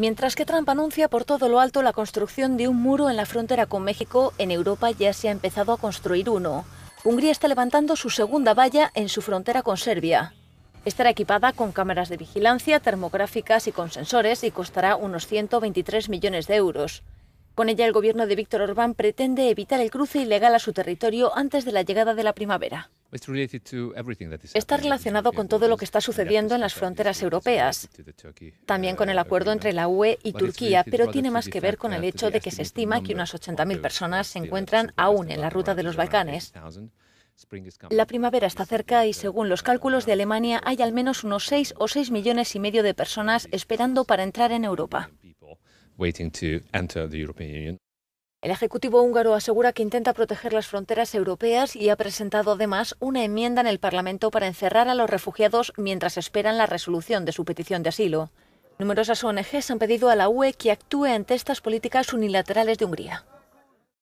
Mientras que Trump anuncia por todo lo alto la construcción de un muro en la frontera con México, en Europa ya se ha empezado a construir uno. Hungría está levantando su segunda valla en su frontera con Serbia. Estará equipada con cámaras de vigilancia, termográficas y con sensores y costará unos 123 millones de euros. Con ella el gobierno de Víctor Orbán pretende evitar el cruce ilegal a su territorio antes de la llegada de la primavera. Está relacionado con todo lo que está sucediendo en las fronteras europeas, también con uh, el acuerdo entre la UE y Turquía, pero tiene más que ver con el hecho de que se estima que unas 80.000 personas se encuentran aún en la ruta de los Balcanes. La primavera está cerca y según los cálculos de Alemania hay al menos unos 6 o 6 millones y medio de personas esperando para entrar en Europa. El Ejecutivo húngaro asegura que intenta proteger las fronteras europeas y ha presentado además una enmienda en el Parlamento para encerrar a los refugiados mientras esperan la resolución de su petición de asilo. Numerosas ONGs han pedido a la UE que actúe ante estas políticas unilaterales de Hungría.